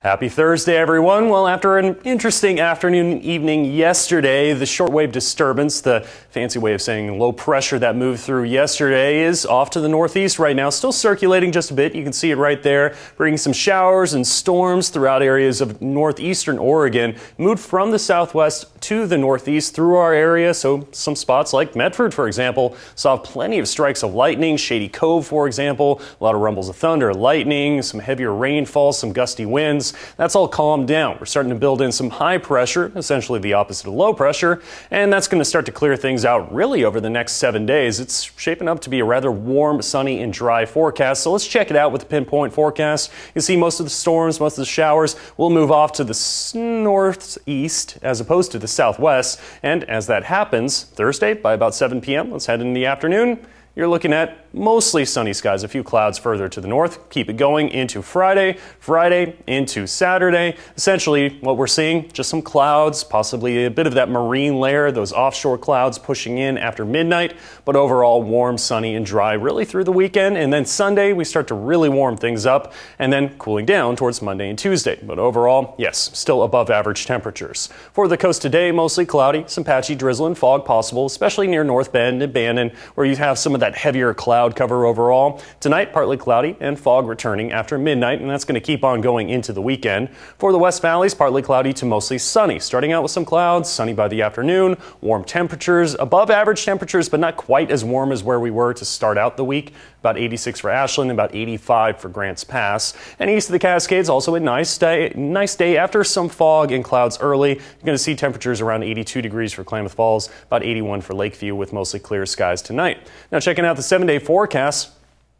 Happy Thursday, everyone. Well, after an interesting afternoon and evening yesterday, the shortwave disturbance, the fancy way of saying low pressure that moved through yesterday, is off to the northeast right now, still circulating just a bit. You can see it right there, bringing some showers and storms throughout areas of northeastern Oregon. Moved from the southwest to the northeast through our area, so some spots like Medford, for example, saw plenty of strikes of lightning. Shady Cove, for example, a lot of rumbles of thunder, lightning, some heavier rainfall, some gusty winds. That's all calmed down. We're starting to build in some high pressure, essentially the opposite of low pressure, and that's going to start to clear things out really over the next seven days. It's shaping up to be a rather warm, sunny, and dry forecast. So let's check it out with the pinpoint forecast. You see most of the storms, most of the showers will move off to the northeast as opposed to the southwest. And as that happens, Thursday by about 7 p.m., let's head in the afternoon, you're looking at mostly sunny skies, a few clouds further to the north. Keep it going into Friday, Friday into Saturday. Essentially, what we're seeing just some clouds, possibly a bit of that marine layer, those offshore clouds pushing in after midnight, but overall warm, sunny, and dry really through the weekend. And then Sunday, we start to really warm things up and then cooling down towards Monday and Tuesday. But overall, yes, still above average temperatures. For the coast today, mostly cloudy, some patchy drizzle and fog possible, especially near North Bend and Bannon, where you have some of that heavier cloud cloud cover overall. Tonight, partly cloudy and fog returning after midnight, and that's going to keep on going into the weekend. For the West Valleys, partly cloudy to mostly sunny, starting out with some clouds, sunny by the afternoon, warm temperatures, above average temperatures, but not quite as warm as where we were to start out the week. About 86 for Ashland, about 85 for Grants Pass. And east of the Cascades, also a nice day, nice day after some fog and clouds early. You're going to see temperatures around 82 degrees for Klamath Falls, about 81 for Lakeview with mostly clear skies tonight. Now checking out the seven-day forecast forecasts.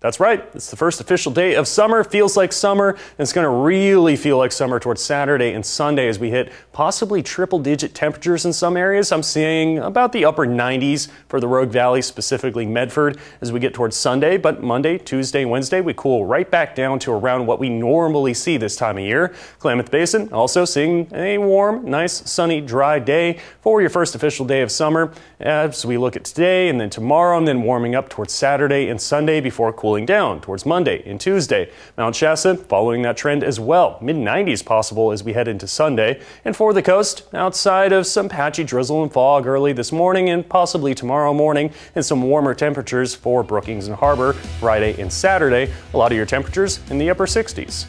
That's right, it's the first official day of summer. Feels like summer, and it's going to really feel like summer towards Saturday and Sunday as we hit possibly triple digit temperatures in some areas. I'm seeing about the upper 90s for the Rogue Valley, specifically Medford, as we get towards Sunday. But Monday, Tuesday, Wednesday, we cool right back down to around what we normally see this time of year. Klamath Basin also seeing a warm, nice, sunny, dry day for your first official day of summer as we look at today and then tomorrow, and then warming up towards Saturday and Sunday before cool cooling down towards Monday and Tuesday. Mount Shasta following that trend as well. Mid 90s possible as we head into Sunday. And for the coast, outside of some patchy drizzle and fog early this morning and possibly tomorrow morning, and some warmer temperatures for Brookings and Harbor Friday and Saturday. A lot of your temperatures in the upper 60s.